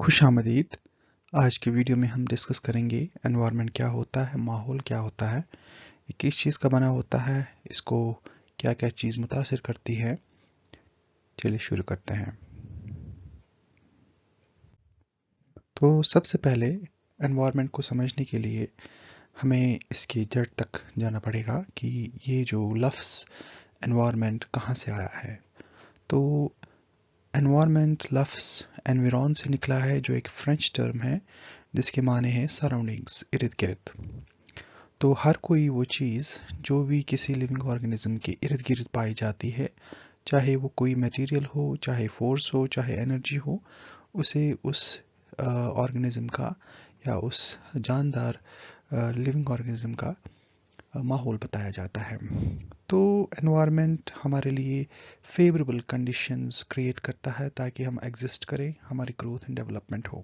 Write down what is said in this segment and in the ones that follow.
खुश आमदीद आज के वीडियो में हम डिस्कस करेंगे एनवायरनमेंट क्या होता है माहौल क्या होता है ये किस चीज़ का बना होता है इसको क्या क्या चीज़ मुतासर करती है चलिए शुरू करते हैं तो सबसे पहले एनवायरनमेंट को समझने के लिए हमें इसकी जड़ तक जाना पड़ेगा कि ये जो लफ्स एनवायरनमेंट कहाँ से आया है तो एनवायरमेंट लफ्स एनविरॉन से निकला है जो एक फ्रेंच टर्म है जिसके माने हैं सराउंडिंग्स इर्द गिर्द तो हर कोई वो चीज़ जो भी किसी लिविंग ऑर्गेनिज्म के इर्द गिर्द पाई जाती है चाहे वो कोई मटेरियल हो चाहे फोर्स हो चाहे एनर्जी हो उसे उस ऑर्गेनिज्म का या उस जानदार लिविंग ऑर्गेनिज्म का माहौल बताया जाता है तो एनवायरनमेंट हमारे लिए फेवरेबल कंडीशंस क्रिएट करता है ताकि हम एग्जिस्ट करें हमारी ग्रोथ एंड डेवलपमेंट हो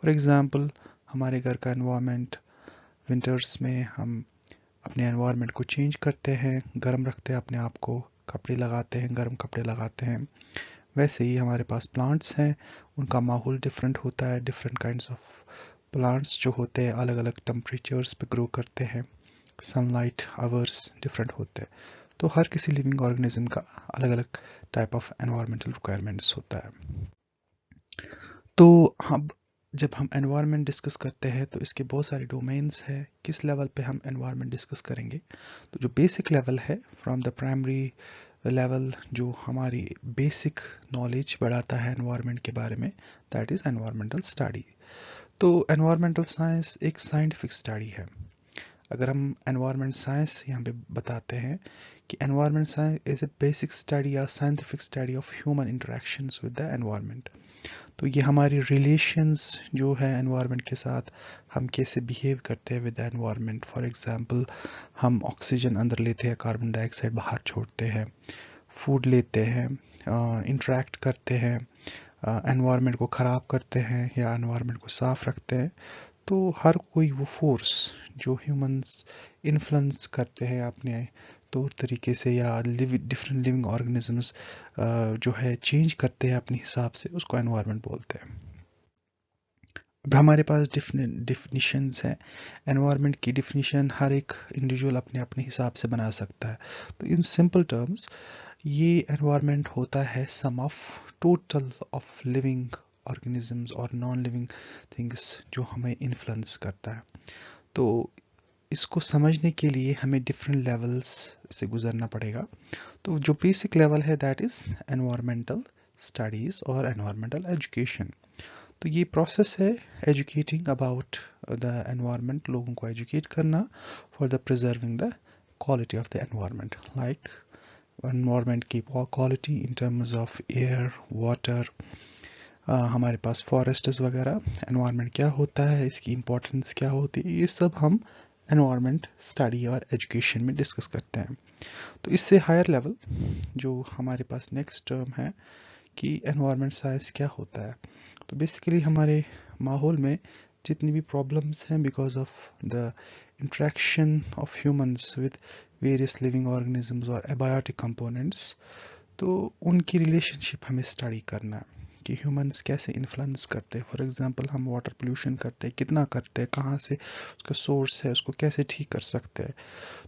फॉर एग्ज़ाम्पल हमारे घर का एनवायरनमेंट विंटर्स में हम अपने एनवायरनमेंट को चेंज करते हैं गर्म रखते हैं अपने आप को कपड़े लगाते हैं गर्म कपड़े लगाते हैं वैसे ही हमारे पास प्लांट्स हैं उनका माहौल डिफरेंट होता है डिफरेंट काइंड ऑफ प्लांट्स जो होते हैं अलग अलग टम्परेचर्स पे ग्रो करते हैं सनलाइट आवर्स डिफरेंट होते हैं तो हर किसी लिविंग ऑर्गेनिज्म का अलग अलग टाइप ऑफ एनवायरमेंटल रिक्वायरमेंट्स होता है तो हम जब हम एनवायरमेंट डिस्कस करते हैं तो इसके बहुत सारे डोमेन्स हैं किस लेवल पे हम एनवायरमेंट डिस्कस करेंगे तो जो बेसिक लेवल है फ्रॉम द प्राइमरी लेवल जो हमारी बेसिक नॉलेज बढ़ाता है एनवायरमेंट के बारे में दैट इज़ एनवायरमेंटल स्टडी तो एनवायरमेंटल साइंस एक साइंटिफिक स्टडी है अगर हम एनवायरनमेंट साइंस यहाँ पे बताते हैं कि environment science is a basic study या scientific study of human interactions with the environment तो ये हमारी रिलेशंस जो है एनवायरनमेंट के साथ हम कैसे बिहेव करते हैं with the environment for example हम ऑक्सीजन अंदर लेते हैं कार्बन डाइऑक्साइड बाहर छोड़ते हैं फूड लेते हैं इंटरेक्ट करते हैं एनवायरनमेंट को ख़राब करते हैं या एनवायरनमेंट को साफ़ रखते हैं तो हर कोई वो फोर्स जो ह्यूमंस इन्फ्लुएंस करते हैं अपने तौर तो तरीके से या लिव डिफरेंट लिविंग ऑर्गेनिजम्स जो है चेंज करते हैं अपने हिसाब से उसको एनवायरनमेंट बोलते हैं अब हमारे पास डिफिनीशंस हैं एनवायरनमेंट की डिफिनीशन हर एक इंडिविजुअल अपने अपने हिसाब से बना सकता है तो इन सिंपल टर्म्स ये एनवायरनमेंट होता है sum of total of living organisms और नॉन लिविंग थिंग्स जो हमें इन्फ्लुएंस करता है तो इसको समझने के लिए हमें डिफरेंट लेवल्स से गुजरना पड़ेगा तो जो बेसिक लेवल है दैट इज़ एनवायरमेंटल स्टडीज़ और एनवायरमेंटल एजुकेशन तो ये प्रोसेस है एजुकेटिंग अबाउट द एनवायरमेंट लोगों को एजुकेट करना for the preserving the quality of the environment like environment की quality in terms of air water हमारे पास फॉरेस्ट्स वगैरह एनवायरनमेंट क्या होता है इसकी इम्पोर्टेंस क्या होती है ये सब हम एनवायरनमेंट स्टडी और एजुकेशन में डिस्कस करते हैं तो इससे हायर लेवल जो हमारे पास नेक्स्ट टर्म है कि एनवायरनमेंट साइंस क्या होता है तो बेसिकली हमारे माहौल में जितनी भी प्रॉब्लम्स हैं because of the interaction of humans with various living organisms और एबायोटिक कंपोनेंट्स तो उनकी रिलेशनशिप हमें स्टडी करना है कि ह्यूमंस कैसे इन्फ्लुएंस करते हैं फॉर एग्जांपल हम वाटर पोल्यूशन करते हैं कितना करते हैं कहाँ से उसका सोर्स है उसको कैसे ठीक कर सकते हैं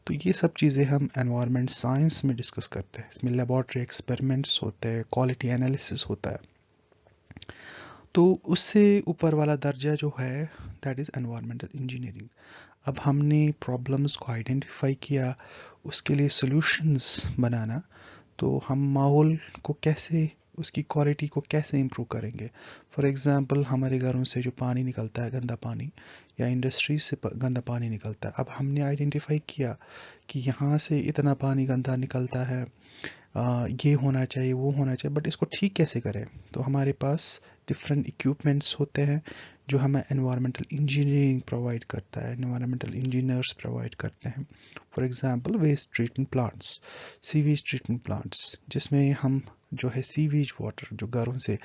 तो ये सब चीज़ें हम एनवायरनमेंट साइंस में डिस्कस करते हैं इसमें लेबॉर्ट्री एक्सपेरिमेंट्स होते हैं क्वालिटी एनालिसिस होता है तो उससे ऊपर वाला दर्जा जो है दैट इज़ एनवायरमेंटल इंजीनियरिंग अब हमने प्रॉब्लम्स को आइडेंटिफाई किया उसके लिए सॉल्यूशंस बनाना तो हम माहौल को कैसे उसकी क्वालिटी को कैसे इम्प्रूव करेंगे फॉर एग्ज़ाम्पल हमारे घरों से जो पानी निकलता है गंदा पानी या इंडस्ट्रीज से गंदा पानी निकलता है अब हमने आइडेंटिफाई किया कि यहाँ से इतना पानी गंदा निकलता है आ, ये होना चाहिए वो होना चाहिए बट इसको ठीक कैसे करें तो हमारे पास डिफरेंट इक्विपमेंट्स होते हैं जो हमें इन्वामेंटल इंजीनियरिंग प्रोवाइड करता है इन्वायरमेंटल इंजीनियर्स प्रोवाइड करते हैं for example waste treatment plants sewage treatment plants जिसमें हम जो है सीवेज वाटर जो घरों से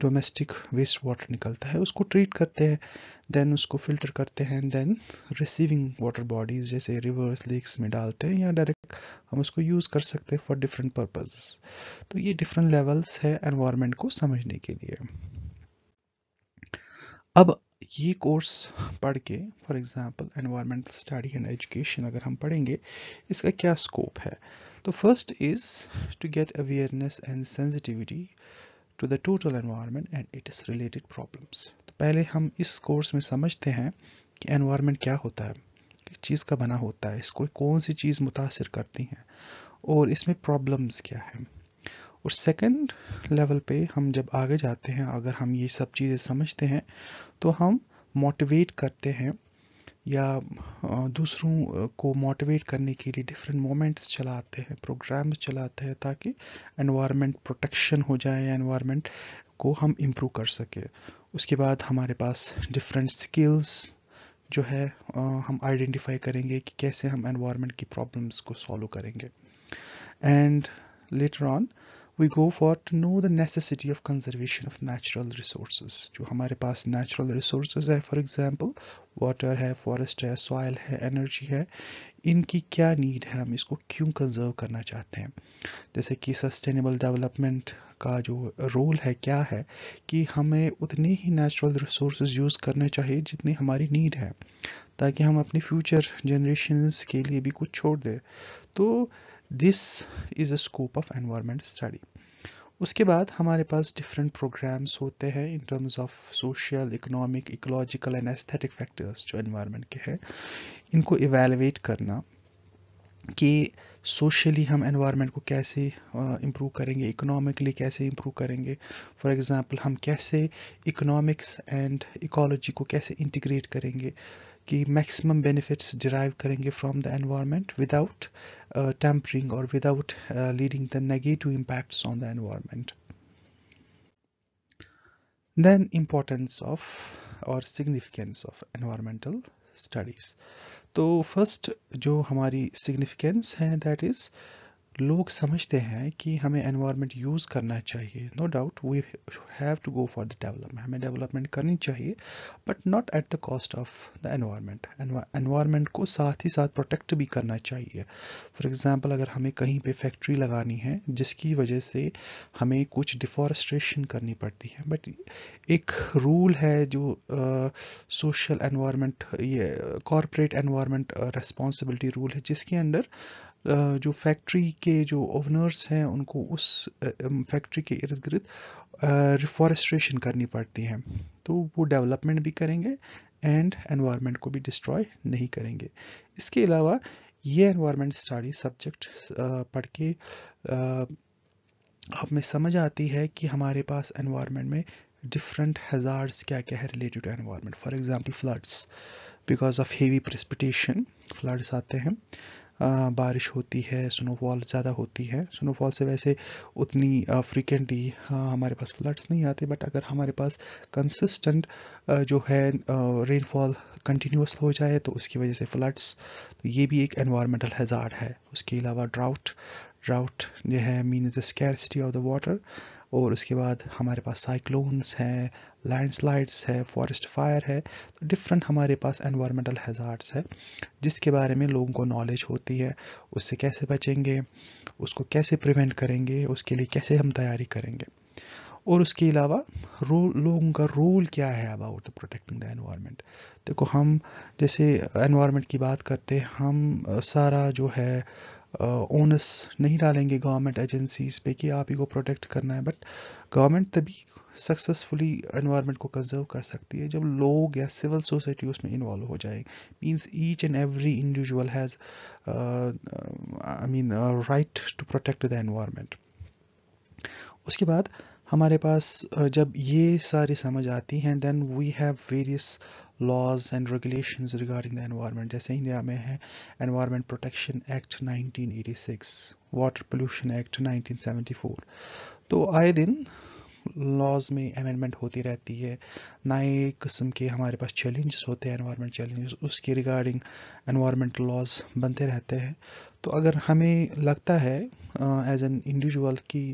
डोमेस्टिक वेस्ट वाटर निकलता है उसको ट्रीट करते हैं देन उसको फिल्टर करते हैं देन रिसीविंग वाटर बॉडीज़ जैसे रिवर्स लेक्स में डालते हैं या डायरेक्ट हम उसको यूज़ कर सकते हैं फॉर डिफरेंट पर्पजेस तो ये डिफरेंट लेवल्स है एनवायरमेंट को समझने के लिए अब ये कोर्स पढ़ के for example environmental study and education अगर हम पढ़ेंगे इसका क्या स्कोप है तो first is to get awareness and sensitivity to the total environment and it is related problems तो पहले हम इस कोर्स में समझते हैं कि एनवायरनमेंट क्या होता है किस चीज़ का बना होता है इसको कौन सी चीज़ मुतासर करती हैं और इसमें प्रॉब्लम्स क्या है और सेकंड लेवल पे हम जब आगे जाते हैं अगर हम ये सब चीज़ें समझते हैं तो हम मोटिवेट करते हैं या दूसरों को मोटिवेट करने के लिए डिफरेंट मोमेंट्स चलाते हैं प्रोग्राम्स चलाते हैं ताकि एनवायरनमेंट प्रोटेक्शन हो जाए या एनवायरनमेंट को हम इम्प्रूव कर सकें उसके बाद हमारे पास डिफरेंट स्किल्स जो है हम आइडेंटिफाई करेंगे कि कैसे हम एनवायरनमेंट की प्रॉब्लम्स को सॉल्व करेंगे and later on we go for to know the necessity of conservation of natural resource जो हमारे पास नेचुरल रिसोर्स है फॉर एग्ज़ाम्पल वाटर है फॉरेस्ट है सॉयल है एनर्जी है इनकी क्या नीड है हम इसको क्यों कंजर्व करना चाहते हैं जैसे कि सस्टेनेबल डेवलपमेंट का जो रोल है क्या है कि हमें उतने ही नेचुरल रिसोर्स यूज़ करने चाहिए जितनी हमारी नीड है ताकि हम अपने फ्यूचर जनरेशन के लिए भी कुछ छोड़ दें तो this is a scope of environment study उसके बाद हमारे पास डिफरेंट प्रोग्राम्स होते हैं in terms of social economic ecological and aesthetic factors जो एनवायरमेंट के हैं इनको इवेलुएट करना कि सोशली हम एनवायरनमेंट को कैसे इम्प्रूव करेंगे इकोनॉमिकली कैसे इम्प्रूव करेंगे फॉर एग्जांपल हम कैसे इकोनॉमिक्स एंड इकोलॉजी को कैसे इंटीग्रेट करेंगे कि मैक्सिमम बेनिफिट्स डिराइव करेंगे from the environment without tampering और without leading the negative impacts on the environment then importance of और सिग्निफिकेंस ऑफ एनवायरमेंटल स्टडीज तो फर्स्ट जो हमारी सिग्निफिकेंस है दैट इज लोग समझते हैं कि हमें एनवायरनमेंट यूज़ करना चाहिए no doubt we have to go for the development हमें डेवलपमेंट करनी चाहिए but not at the cost of the environment environment को साथ ही साथ प्रोटेक्ट भी करना चाहिए फॉर एग्जांपल अगर हमें कहीं पे फैक्ट्री लगानी है जिसकी वजह से हमें कुछ डिफॉरेस्ट्रेशन करनी पड़ती है बट एक रूल है जो सोशल uh, एनवायरनमेंट ये कॉरपोरेट एनवायरनमेंट रेस्पॉन्सिबिलिटी रूल है जिसके अंडर जो फैक्ट्री के जो ओनर्स हैं उनको उस फैक्ट्री के इर्द गिर्द रिफॉरेस्ट्रेशन करनी पड़ती है तो वो डेवलपमेंट भी करेंगे एंड एनवायरनमेंट को भी डिस्ट्रॉय नहीं करेंगे इसके अलावा ये एनवायरनमेंट स्टडी सब्जेक्ट पढ़ के आप में समझ आती है कि हमारे पास एनवायरनमेंट में डिफरेंट हज़ार्स क्या क्या है related to environment for example floods because of heavy precipitation floods आते हैं बारिश होती है स्नोफॉल ज़्यादा होती है स्नोफॉल से वैसे उतनी फ्रिक्वेंटली हमारे पास फ्लड्स नहीं आते बट अगर हमारे पास कंसिस्टेंट जो है रेनफॉल कंटिन्यूस हो जाए तो उसकी वजह से फ्लड्स तो ये भी एक एनवायरमेंटल हैज़ार्ड है उसके अलावा ड्राउट ड्राउट जो है mean the scarcity of the water और उसके बाद हमारे पास साइक्लोन्स हैं लैंडस्लाइड्स है फॉरेस्ट फायर है तो डिफरेंट हमारे पास एनवायरमेंटल हैज़ार्ड्स है जिसके बारे में लोगों को नॉलेज होती है उससे कैसे बचेंगे उसको कैसे प्रिवेंट करेंगे उसके लिए कैसे हम तैयारी करेंगे और उसके अलावा रोल लोगों का रोल क्या है about the protecting the environment देखो हम जैसे एनवायरनमेंट की बात करते हैं हम सारा जो है ओनस नहीं डालेंगे गवर्नमेंट एजेंसीज पे कि आप ही को प्रोटेक्ट करना है बट गवर्नमेंट तभी सक्सेसफुली एनवायरनमेंट को कंजर्व कर सकती है जब लोग या सिविल सोसाइटी उसमें इन्वॉल्व हो जाए means each and every individual has I mean right to protect the environment उसके बाद हमारे पास जब ये सारी समझ आती हैं then we have various laws and regulations regarding the environment जैसे इंडिया में है environment protection act 1986 water pollution act 1974 तो आए दिन लॉज में अमेंडमेंट होती रहती है नए किस्म के हमारे पास चैलेंजेस होते हैं एनवायरमेंट चैलेंजेस उसके रिगार्डिंग एनवायरमेंट लॉज बनते रहते हैं तो अगर हमें लगता है एज एन इंडिविजुअल की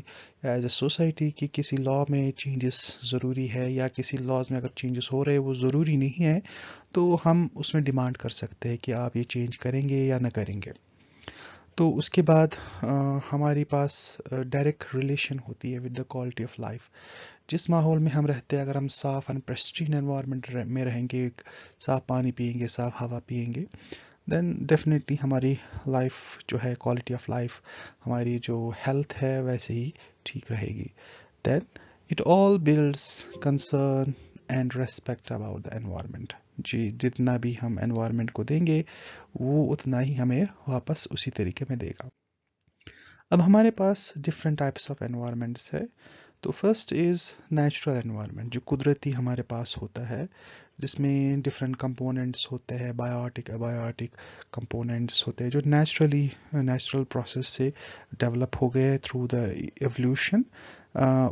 एज ए सोसाइटी की किसी लॉ में चेंजेस ज़रूरी है या किसी लॉज में अगर चेंजेस हो रहे हैं वो ज़रूरी नहीं है तो हम उसमें डिमांड कर सकते हैं कि आप ये चेंज करेंगे या ना करेंगे तो उसके बाद हमारे पास डायरेक्ट रिलेशन होती है with the quality of life जिस माहौल में हम रहते हैं अगर हम साफ़ एंड अनप्रेस्टीन एनवायरनमेंट में रहेंगे साफ़ पानी पियेंगे साफ़ हवा पियेंगे देन डेफिनेटली हमारी लाइफ जो है क्वालिटी ऑफ लाइफ हमारी जो हेल्थ है वैसे ही ठीक रहेगी then it all builds concern and respect about the environment जी जितना भी हम एनवायरनमेंट को देंगे वो उतना ही हमें वापस उसी तरीके में देगा अब हमारे पास डिफरेंट टाइप्स ऑफ एनवायरनमेंट्स है तो फर्स्ट इज़ नेचुरल एनवायरनमेंट जो कुदरती हमारे पास होता है जिसमें डिफरेंट कंपोनेंट्स होते हैं बायोटिक अबायोटिक कंपोनेंट्स होते हैं जो नेचुरली नेचुरल प्रोसेस से डेवलप हो गए थ्रू द एवोल्यूशन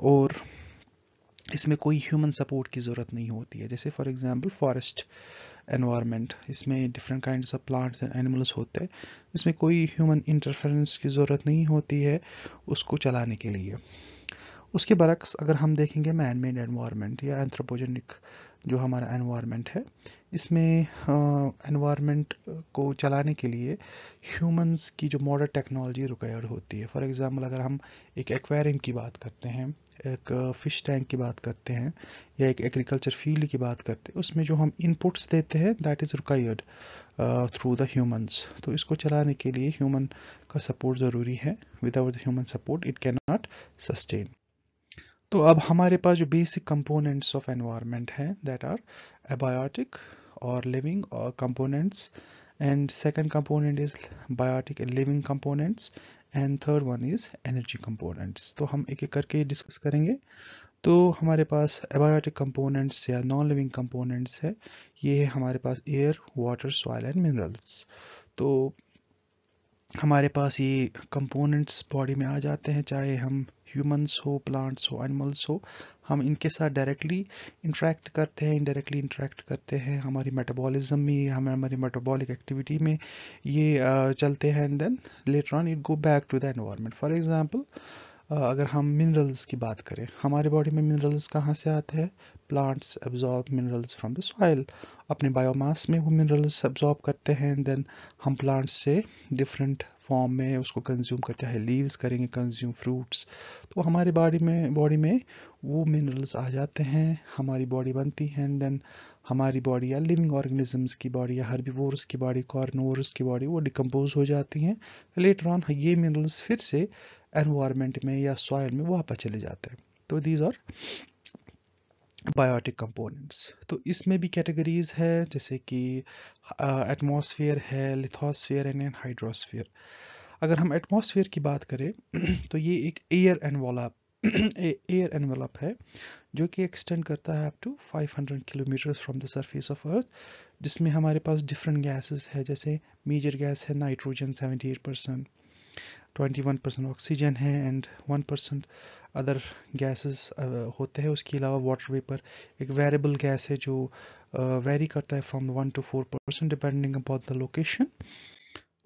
और इसमें कोई ह्यूमन सपोर्ट की ज़रूरत नहीं होती है जैसे फॉर एग्जांपल फॉरेस्ट एनवायरनमेंट इसमें different kind of plants and animals होते हैं इसमें कोई ह्यूमन इंटरफेरेंस की ज़रूरत नहीं होती है उसको चलाने के लिए उसके बरक्स अगर हम देखेंगे मैन मेड एनवायरनमेंट या एंथ्रोपोजेनिक जो हमारा एनवायरनमेंट है इसमें एनवायरनमेंट को चलाने के लिए ह्यूमंस की जो मॉडर्न टेक्नोलॉजी रिक्वायर्ड होती है फॉर एग्जांपल अगर हम एक एक्वेरियम की बात करते हैं एक फ़िश टैंक की बात करते हैं या एक एग्रीकल्चर फील्ड की बात करते हैं उसमें जो हम इनपुट्स देते हैं that is required through the humans तो इसको चलाने के लिए ह्यूमन का सपोर्ट ज़रूरी है without the human support it can not sustain तो अब हमारे पास जो बेसिक कंपोनेंट्स ऑफ एनवायरनमेंट हैं दैट आर एबायोटिक और लिविंग और components and second component is biotic and living components and third one is energy components तो हम एक एक करके discuss करेंगे तो हमारे पास एबायोटिक कंपोनेंट्स या नॉन लिविंग कंपोनेंट्स है ये है हमारे पास air water soil and minerals तो हमारे पास ये कंपोनेंट्स बॉडी में आ जाते हैं चाहे हम ह्यूमंस हो प्लांट्स हो एनिमल्स हो हम इनके साथ डायरेक्टली इंटरेक्ट करते हैं इनडायरेक्टली इंटरेक्ट करते हैं हमारी मेटाबॉलिज्म में हमें हमारी मेटाबॉलिक एक्टिविटी में ये चलते हैं and then later on it go back to the environment for example अगर हम मिनरल्स की बात करें हमारे बॉडी में मिनरल्स कहाँ से आते हैं plants absorb minerals from the soil अपने बायोमास में वो मिनरल्स एब्जॉर्ब करते हैं देन हम प्लांट्स से डिफरेंट फॉर्म में उसको कंज्यूम करते हैं लीव्स करेंगे कंज्यूम फ्रूट्स तो हमारे बॉडी में बॉडी में वो मिनरल्स आ जाते हैं हमारी बॉडी बनती है देन हमारी बॉडी या लिविंग ऑर्गेनिजम्स की बॉडी या हर्बीवोर्स की बॉडी कॉर्नोवर्स की बॉडी वो डिकम्पोज हो जाती हैं लेटर ऑन ये मिनरल्स फिर से एनवायरमेंट में या सॉयल में वापस चले जाते हैं तो दीज आर बायोटिक कंपोनेंट्स तो इसमें भी कैटेगरीज है जैसे कि एटमॉस्फेयर uh, है लिथोस्फेयर एंड हाइड्रोस्फेयर अगर हम एटमॉस्फेयर की बात करें तो ये एक एयर एनवॉलप एयर एनवलप है जो कि एक्सटेंड करता है up to 500 kilometre from the surface of earth जिसमें हमारे पास डिफरेंट गैसेस है जैसे मेजर गैस है नाइट्रोजन 78 परसेंट 21% ऑक्सीजन है एंड 1% अदर गैसेस होते हैं उसके अलावा वाटर वेपर एक वेरिएबल गैस है जो वेरी uh, करता है from one to four percent depending upon the location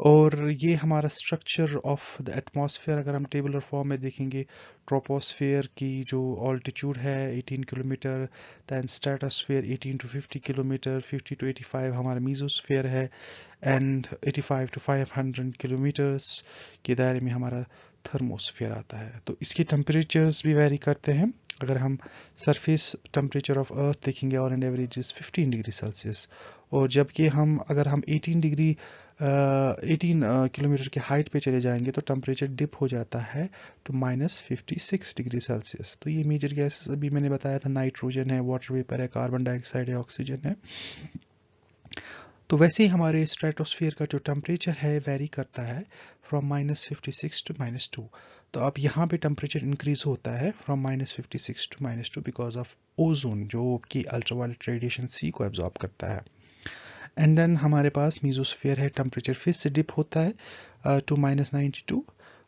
और ये हमारा स्ट्रक्चर ऑफ द एटमॉस्फेयर अगर हम टेबलर फॉर्म में देखेंगे ट्रोपोस्फेयर की जो ऑल्टीट्यूड है 18 kilometre than stratosphere 18 to 50 kilometre 50 to 85 हमारा मीजोस्फेयर है एंड 85 टू 500 किलोमीटर्स के दायरे में हमारा थर्मोस्फेयर आता है तो इसके टेम्परेचर्स भी वेरी करते हैं अगर हम सरफेस टेम्परेचर ऑफ अर्थ देखेंगे और an average is fifteen degree Celsius और जबकि हम अगर हम 18 डिग्री एटीन किलोमीटर की हाइट पे चले जाएंगे तो टेम्परेचर डिप हो जाता है to minus fifty six degree Celsius तो ये मेजर गैसेस अभी मैंने बताया था नाइट्रोजन है वाटर वेपर है कार्बन डाइऑक्साइड है ऑक्सीजन है तो वैसे ही हमारे स्ट्रेटोस्फीयर का जो टेम्परेचर है वेरी करता है from minus fifty six to minus two तो अब यहाँ पे टेम्परेचर इंक्रीज होता है from minus fifty six to minus two because of ozone जो कि अल्ट्रावायलेट रेडिएशन सी को एब्जॉर्ब करता है एंड देन हमारे पास मीजोस्फियर है टेम्परेचर फिर से डिप होता है to minus ninety two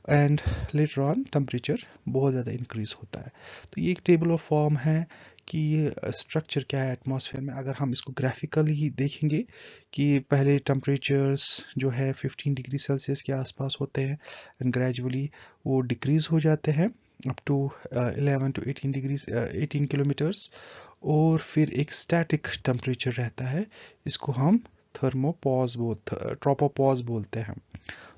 and later on temperature बहुत ज़्यादा इंक्रीज होता है तो ये एक टेबल ऑफ फॉर्म है कि ये स्ट्रक्चर क्या है एटमॉस्फेयर में अगर हम इसको ग्राफिकली देखेंगे कि पहले टम्परेचर्स जो है 15 डिग्री सेल्सियस के आसपास होते हैं एंड ग्रेजुअली वो डिक्रीज़ हो जाते हैं up to eleven to eighteen degree eighteen kilometres और फिर एक स्टैटिक टम्परेचर रहता है इसको हम थर्मोपॉज वो ट्रोपोपॉज बोलते हैं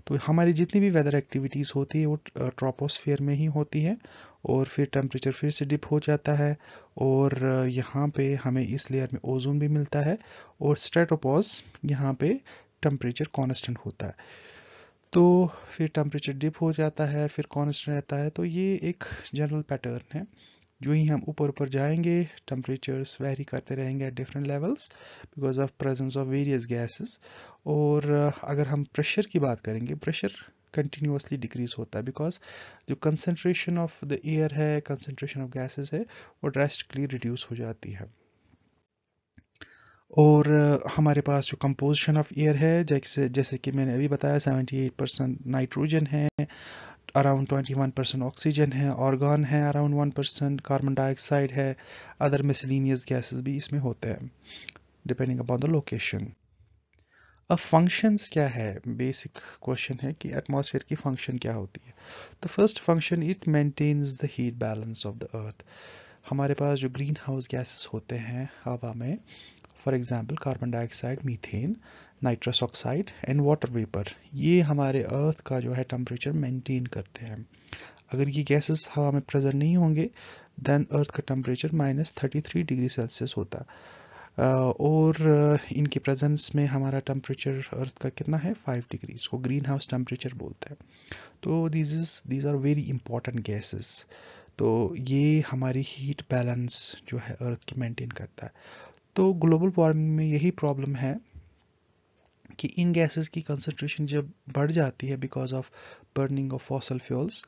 तो हमारी जितनी भी वेदर एक्टिविटीज़ होती है वो ट्रोपोस्फेयर में ही होती है और फिर टेम्परेचर फिर से डिप हो जाता है और यहाँ पे हमें इस लेयर में ओजोन भी मिलता है और स्ट्रेटोपॉज यहाँ पे टेम्परेचर कॉन्स्टेंट होता है तो फिर टेम्परेचर डिप हो जाता है फिर कॉन्स्टेंट रहता है तो ये एक जनरल पैटर्न है जो ही हम ऊपर ऊपर जाएंगे टम्परेचर्स वेरी करते रहेंगे at different levels because of presence of various gases और uh, अगर हम प्रेशर की बात करेंगे प्रेशर कंटिन्यूसली डिक्रीज होता है बिकॉज जो कंसनट्रेशन ऑफ द एयर है कंसनट्रेशन ऑफ गैसेज है वो ड्रेस्टिकली रिड्यूस हो जाती है और uh, हमारे पास जो कंपोजिशन ऑफ एयर है जैसे जैसे कि मैंने अभी बताया 78 परसेंट नाइट्रोजन है अराउंड 21 परसेंट ऑक्सीजन है ऑर्गान है अराउंड 1 परसेंट कार्बन डाइऑक्साइड है अदर मिसलिनियस गैसेस भी इसमें होते हैं डिपेंडिंग अपॉन द लोकेशन अब फंक्शंस क्या है बेसिक क्वेश्चन है कि एटमॉस्फेयर की फंक्शन क्या होती है the first function it maintains the heat balance of the earth हमारे पास जो ग्रीन हाउस गैसेस होते हैं हवा में for example carbon dioxide methane nitrous oxide and water vapour ये हमारे अर्थ का जो है टेम्परेचर मेंटेन करते हैं अगर ये गैसेस हवा में प्रेजेंट नहीं होंगे देन अर्थ का temperature minus thirty three degree Celsius होता और इनके प्रेजेंस में हमारा टेम्परेचर अर्थ का कितना है फाइव डिग्री इसको ग्रीन हाउस टेम्परेचर बोलते हैं तो this is these are very important gases तो ये हमारी हीट बैलेंस जो है अर्थ की मेंटेन करता है तो ग्लोबल वार्मिंग में यही प्रॉब्लम है कि इन गैसेस की कंसनट्रेशन जब बढ़ जाती है because of burning of fossil fuels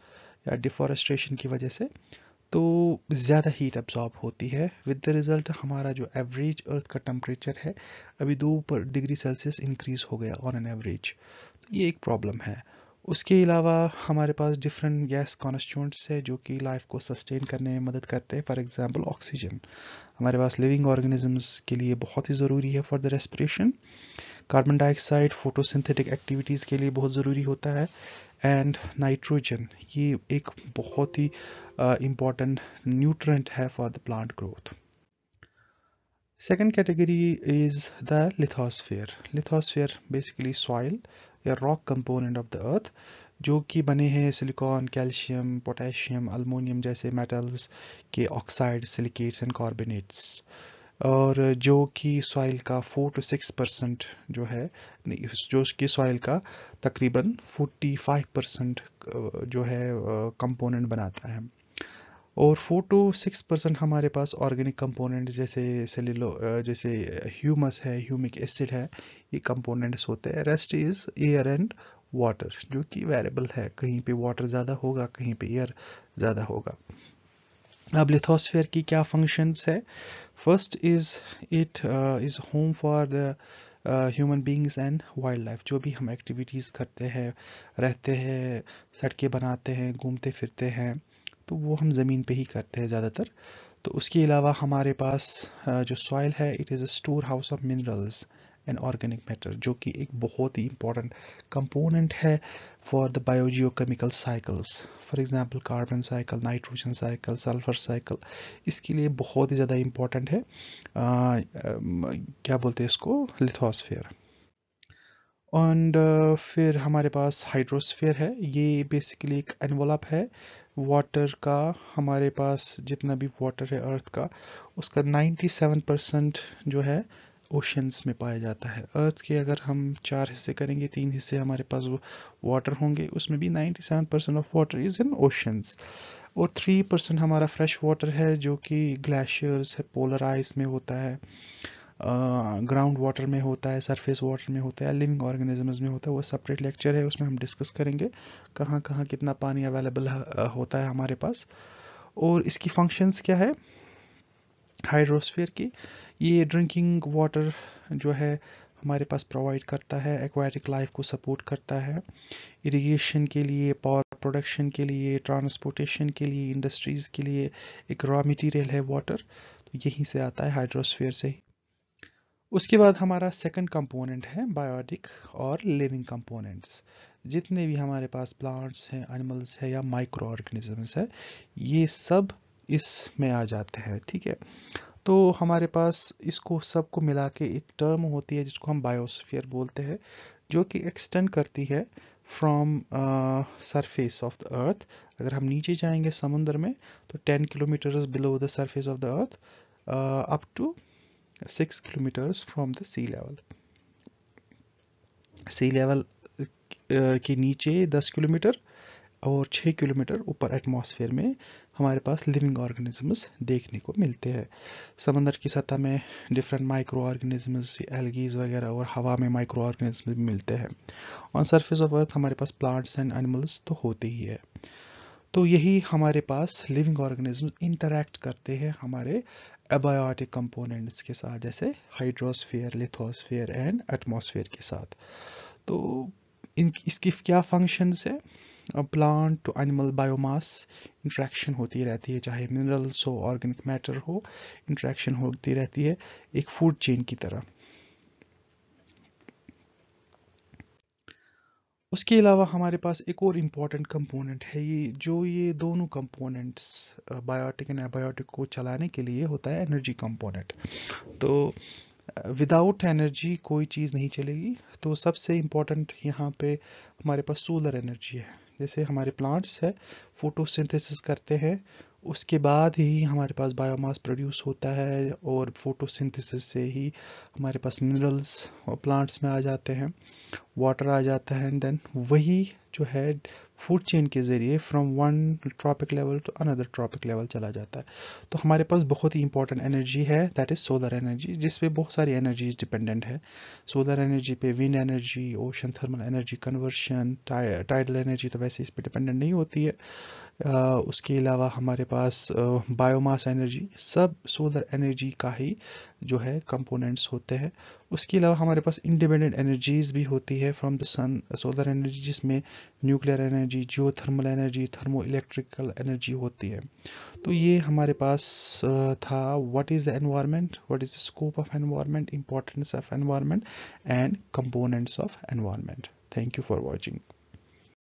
या डिफॉरेस्ट्रेशन की वजह से तो ज़्यादा हीट अब्जॉर्ब होती है विद द रिज़ल्ट हमारा जो एवरेज अर्थ का टम्परेचर है अभी दो पर डिग्री सेल्सियस इंक्रीज़ हो गया ऑन एन एवरेज तो ये एक प्रॉब्लम है उसके अलावा हमारे पास डिफरेंट गैस कॉन्स्टिट्यूंट्स है जो कि लाइफ को सस्टेन करने में मदद करते हैं फॉर एग्जांपल ऑक्सीजन हमारे पास लिविंग ऑर्गेनिजम्स के लिए बहुत ही ज़रूरी है for the respiration carbon dioxide photosynthetic activities के लिए बहुत ज़रूरी होता है एंड नाइट्रोजन ये एक बहुत ही इम्पॉर्टेंट uh, न्यूट्रेंट है for the plant growth Second category is the lithosphere. Lithosphere basically soil, a rock component of the earth, जो कि बने हैं सिलिकॉन कैल्शियम पोटेशियम अल्मोनियम जैसे मेटल्स के ऑक्साइड सिलिकेट्स एंड कार्बोनेट्स और जो कि सॉइल का फोर टू सिक्स परसेंट जो है जो कि सॉइल का तकरीबन फोर्टी फाइव परसेंट जो है कंपोनेंट बनाता है और फोर टू सिक्स परसेंट हमारे पास ऑर्गेनिक कंपोनेंट जैसे सेलिलो जैसे ह्यूमस है ह्यूमिक एसिड है ये कंपोनेंट्स होते हैं rest is air and water जो कि वेरिएबल है कहीं पे वाटर ज़्यादा होगा कहीं पे एयर ज़्यादा होगा अब लिथोस्फेयर की क्या फंक्शंस है first is it is home for the human beings and wildlife जो भी हम एक्टिविटीज़ करते हैं रहते हैं सड़कें बनाते हैं घूमते फिरते हैं तो वो हम ज़मीन पे ही करते हैं ज़्यादातर तो उसके अलावा हमारे पास जो सॉइल है it is a storehouse of minerals and organic matter जो कि एक बहुत ही इंपॉर्टेंट कंपोनेंट है for the biogeochemical cycles for example carbon cycle nitrogen cycle sulphur cycle इसके लिए बहुत ही ज़्यादा इंपॉर्टेंट है आ, आ, क्या बोलते हैं इसको लिथोसफेयर एंड uh, फिर हमारे पास हाइड्रोस्फेयर है ये बेसिकली एक एनवलप है वाटर का हमारे पास जितना भी वाटर है अर्थ का उसका 97 परसेंट जो है ओशंस में पाया जाता है अर्थ के अगर हम चार हिस्से करेंगे तीन हिस्से हमारे पास वो वाटर होंगे उसमें भी 97 percent of water is in oceans और थ्री परसेंट हमारा फ्रेश वाटर है जो कि ग्लेशियर्स है पोलर आइस में होता है ग्राउंड वाटर में होता है सरफेस वाटर में होता है लिविंग ऑर्गेनिजम्स में होता है वो सेपरेट लेक्चर है उसमें हम डिस्कस करेंगे कहाँ कहाँ कितना पानी अवेलेबल होता है हमारे पास और इसकी फंक्शंस क्या है हाइड्रोस्फीयर की ये ड्रिंकिंग वाटर जो है हमारे पास प्रोवाइड करता है एक्वाटिक लाइफ को सपोर्ट करता है इरिगेशन के लिए पावर प्रोडक्शन के लिए ट्रांसपोर्टेशन के लिए इंडस्ट्रीज़ के लिए एक रॉ मटेरियल है वाटर तो यहीं से आता है हाइड्रोस्फीयर से ही उसके बाद हमारा सेकंड कंपोनेंट है बायोटिक और लिविंग कंपोनेंट्स जितने भी हमारे पास प्लांट्स हैं एनिमल्स हैं या माइक्रो ऑर्गेनिजम्स है ये सब इसमें आ जाते हैं ठीक है तो हमारे पास इसको सबको मिला के एक टर्म होती है जिसको हम बायोस्फीयर बोलते हैं जो कि एक्सटेंड करती है from surface of the earth अगर हम नीचे जाएंगे समुंदर में तो 10 kilometres below the surface of the earth up to 6 kilometers from the sea level sea level uh, के नीचे 10 किलोमीटर और 6 किलोमीटर ऊपर एटमॉस्फेयर में हमारे पास लिविंग ऑर्गेनिजम्स देखने को मिलते हैं समंदर की सतह में डिफरेंट माइक्रो ऑर्गेनिजम्स एलगीज वगैरह और हवा में माइक्रो ऑर्गेनिज्म भी मिलते हैं ऑन सरफेस ऑफ अर्थ हमारे पास प्लांट्स एंड एनिमल्स तो होते ही है तो यही हमारे पास लिविंग ऑर्गेनिज्म इंटरेक्ट करते हैं हमारे एबायोटिक कंपोनेंट्स के साथ जैसे हाइड्रोस्फीयर लिथोस्फीयर एंड एटमॉस्फेयर के साथ तो इन इसकी क्या फंक्शंस है plant to animal biomass interaction होती रहती है चाहे मिनरल्स हो ऑर्गेनिक मैटर हो इंट्रैक्शन होती रहती है एक फूड चेन की तरह उसके अलावा हमारे पास एक और इम्पॉर्टेंट कंपोनेंट है ये जो ये दोनों कंपोनेंट्स बायोटिक एंड एबायोटिक को चलाने के लिए होता है एनर्जी कंपोनेंट तो विदाउट एनर्जी कोई चीज़ नहीं चलेगी तो सबसे इम्पॉर्टेंट यहाँ पे हमारे पास सोलर एनर्जी है जैसे हमारे प्लांट्स है फोटोसिंथेसिस करते हैं उसके बाद ही हमारे पास बायोमास प्रोड्यूस होता है और फोटोसिंथेसिस से ही हमारे पास मिनरल्स और प्लांट्स में आ जाते हैं वाटर आ जाता है एंड देन वही जो है फूड चेन के ज़रिए from one trophic level to another trophic level चला जाता है तो हमारे पास बहुत ही इंपॉर्टेंट एनर्जी है दैट इज़ सोलर एनर्जी जिस पे बहुत सारी एनर्जीज डिपेंडेंट है सोलर एनर्जी पे wind energy ocean thermal energy conversion tidal energy तो वैसे इस पर डिपेंडेंट नहीं होती है आ, उसके अलावा हमारे पास बायोमास एनर्जी सब सोलर एनर्जी का ही जो है कंपोनेंट्स होते हैं उसके अलावा हमारे पास इंडिपेंडेंट एनर्जीज भी होती है from the sun solar energy जिसमें nuclear energy geothermal energy thermo electrical energy होती है तो ये हमारे पास था what is the environment what is the scope of environment importance of environment and components of environment thank you for watching